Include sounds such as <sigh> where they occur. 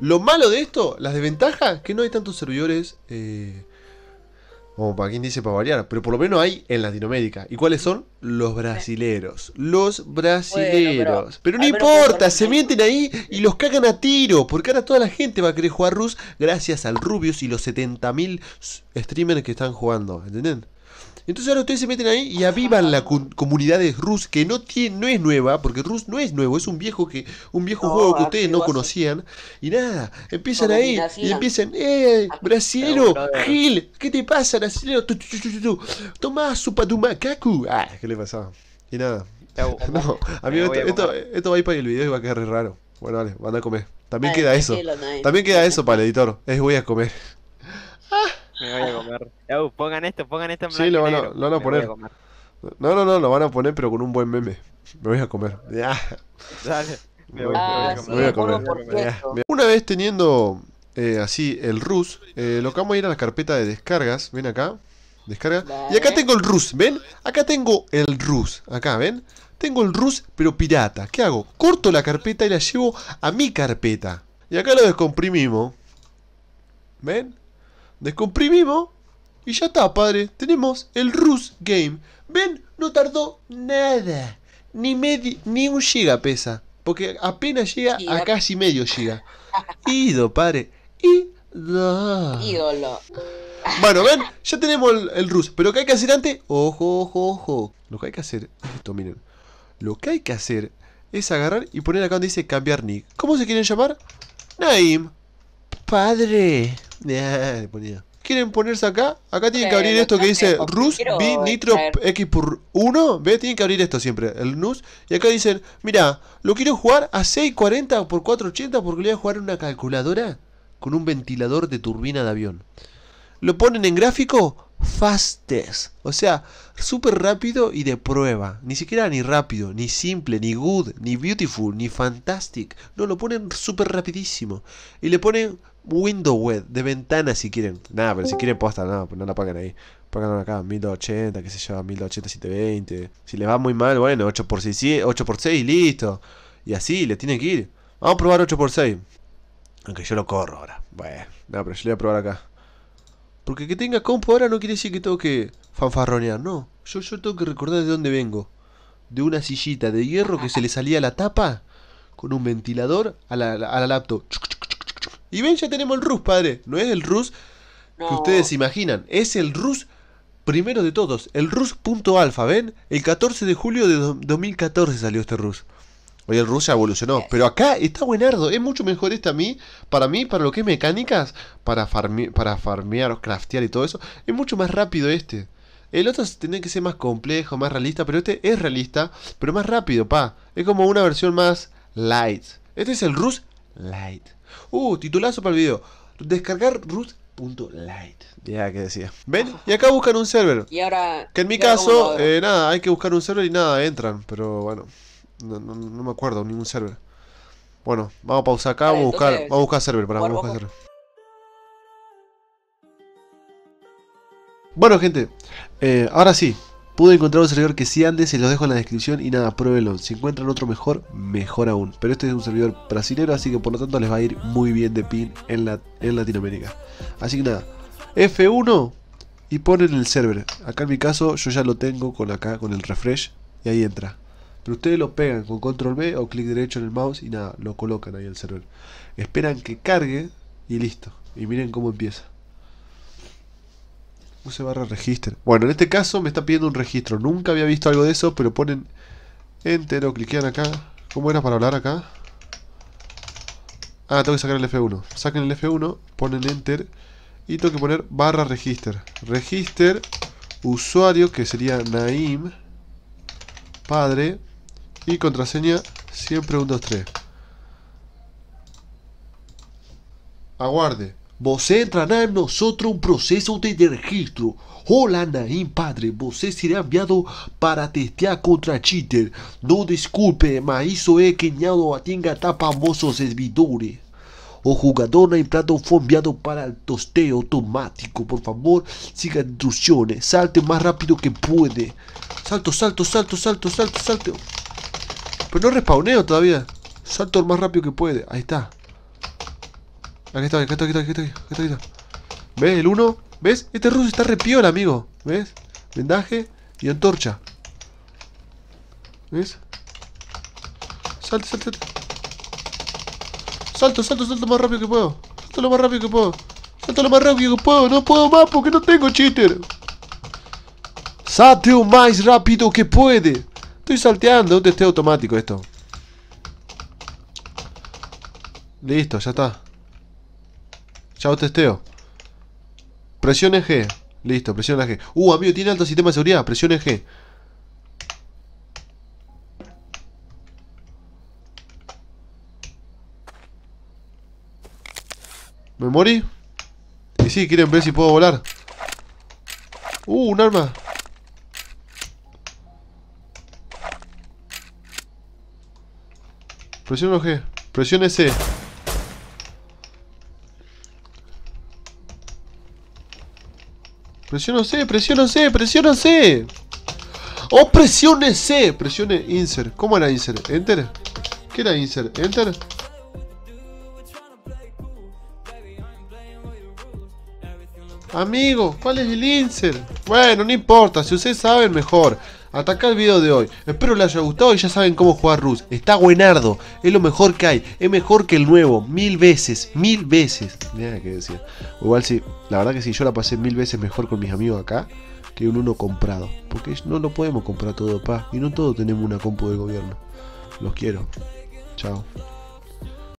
Lo malo de esto, las desventajas, que no hay tantos servidores. Eh, como para quien dice para variar, pero por lo menos hay en Latinoamérica. ¿Y cuáles son? Los brasileros. Los brasileros. pero, no importa, se mienten ahí y los cagan a tiro. Porque ahora toda la gente va a querer jugar Rus gracias al Rubius y los 70.000 streamers que están jugando. ¿Entendés? Entonces ahora ustedes se meten ahí y avivan la comunidad de Rus, que no tiene, no es nueva, porque Rus no es nuevo, es un viejo que, un viejo juego que ustedes no conocían. Y nada, empiezan ahí y empiezan, eh, ah, brasilero, Gil, ¿qué te pasa, brasilero? toma su tu Ah, ¿qué le pasaba? Y nada. <laughs> No, eh, amigo, esto, esto, va a ir para el video y va a quedar raro. Bueno, vale, van a comer. También queda eso. También queda <laughs> eso para el editor. Es voy a comer. Me voy a comer. pongan esto, pongan esto en blanco Sí, lo van a, poner. no, no, no, lo van a poner, pero con un buen meme. Me voy a comer. Ya. Dale. Me voy, a ah, comer. Una vez teniendo eh, así el RUS, eh, lo que vamos a ir a la carpeta de descargas. Ven acá. Descarga. Y acá tengo el RUS, ¿ven? Acá tengo el RUS. Acá, ¿ven? Tengo el RUS, pero pirata. ¿Qué hago? Corto la carpeta y la llevo a mi carpeta. Y acá lo descomprimimos. ¿Ven? Descomprimimos y ya está, padre. Tenemos el Rus Game. Ven, no tardó nada. Ni, medio ni un giga pesa. Porque apenas llega a casi medio giga. Ido, <laughs> padre. Ido. Ídolo. Bueno, ven, ya tenemos el, Rus. Pero que hay que hacer antes? Ojo, ojo, ojo. Lo que hay que hacer <laughs> esto, miren. Lo que hay que hacer es agarrar y poner acá donde dice cambiar nick. ¿Cómo se quieren llamar? Naim. Padre. ¿Quieren ponerse acá? Acá tienen que abrir esto que dice Rus B Nitro X por 1. ve, Tienen que abrir esto siempre, el NUS. Y acá dicen, mira, lo quiero jugar a 640 por 480 porque le voy a jugar en una calculadora con un ventilador de turbina de avión. Lo ponen en gráfico Fastest o sea, súper rápido y de prueba. Ni siquiera ni rápido, ni simple, ni good, ni beautiful, ni fantastic. No, lo ponen súper rapidísimo. Y le ponen window web, de ventana si quieren. Nada, pero si uh. quieren posta, no, no la pagan ahí. Pagan acá 1280, que se llama, 1080 720. Si le va muy mal, bueno, 8x6, 8x6 listo. Y así, le tiene que ir. Vamos a probar 8x6. Aunque yo lo corro ahora. Bueno, no, pero yo lo voy a probar acá. Porque que tenga compu ahora no quiere decir que tengo que fanfarronear, no. Yo, yo tengo que recordar de dónde vengo. De una sillita de hierro que se le salía la tapa con un ventilador a la, a la laptop. Y ven, ya tenemos el RUS, padre. No es el RUS que ustedes imaginan. Es el RUS primero de todos. El RUS.alfa, ¿ven? El 14 de julio de 2014 salió este RUS. Oye, el Rusia evolucionó. Eh. Pero acá está buenardo. Es mucho mejor este a mí. Para mí, para lo que es mecánicas, para, farme, para farmear, craftear y todo eso. Es mucho más rápido este. El otro tiene que ser más complejo, más realista. Pero este es realista, pero más rápido, pa. Es como una versión más light. Este es el Rus Light. Uh, titulazo para el video. Descargar light Ya que decía. ¿Ven? Y acá buscan un server. Y ahora. Que en mi caso, eh, nada, hay que buscar un server y nada, entran. Pero bueno. No, me acuerdo, ningún server. Bueno, vamos a pausar acá, vamos, a buscar, a buscar server, para buscar Bueno gente, eh, ahora sí, pude encontrar un servidor que si ande se los dejo en la descripción y nada, pruébelo, Si encuentran otro mejor, mejor aún. Pero este es un servidor brasileño así que por lo tanto les va a ir muy bien de pin en, la, en Latinoamérica. Así que nada, F1 y ponen el server. Acá en mi caso yo ya lo tengo con acá, con el refresh y ahí entra. Pero ustedes lo pegan con control B o clic derecho en el mouse y nada, lo colocan ahí al server. Esperan que cargue y listo. Y miren cómo empieza. Use barra register. Bueno, en este caso me está pidiendo un registro. Nunca había visto algo de eso, pero ponen enter o cliquean acá. ¿Cómo era para hablar acá? Ah, tengo que sacar el F1. Saquen el F1, ponen enter y tengo que poner barra register. Register usuario que sería Naim padre y contraseña siempre 123. Aguarde. Vos entrará en nosotros un proceso de registro. Hola Naim padre, vos será enviado para testear contra cheater. No disculpe, mas isso é que não atinga famosos servidores. O jugador na plato fue enviado para el tosteo automático. Por favor, siga instrucciones. Salte más rápido que puede. Salto, salto, salto, salto, salto, salto. Pero no respawneo todavía. Salto lo más rápido que puede. Ahí está. Aquí está, aquí está, aquí está, aquí está, Aquí está ¿Ves? El uno. ¿Ves? Este ruso está repiola, amigo. ¿Ves? Vendaje y antorcha. ¿Ves? Salto, salto, salto. Salto, salto, salto más rápido que puedo. Salto lo más rápido que puedo. Salto lo más rápido que puedo. No puedo más porque no tengo cheater. Salto más rápido que puede. Estoy salteando, un testeo automático esto. Listo, ya está. Chao testeo. Presione G. Listo, presiona e G. Uh, amigo, tiene alto sistema de seguridad. Presione G. ¿Me morí? Y sí, quieren ver si puedo volar. Uh, un arma. Presiona G. presione C. Presiona C, presiona C, presiona C. ¡Oh, presione C! Presione insert. ¿Cómo era insert? ¿Enter? ¿Qué era insert? ¿Enter? Amigo, ¿cuál es el insert? Bueno, no importa, si ustedes saben mejor. Hasta acá el video de hoy. Espero les haya gustado y ya saben cómo jugar Rus. Está buenardo. Es lo mejor que hay. Es mejor que el nuevo. Mil veces. Mil veces. Nada que decir. Igual sí. La verdad que sí. Yo la pasé mil veces mejor con mis amigos acá. Que un uno comprado. Porque no lo podemos comprar todo, pa. Y no todos tenemos una compu del gobierno. Los quiero. Chao.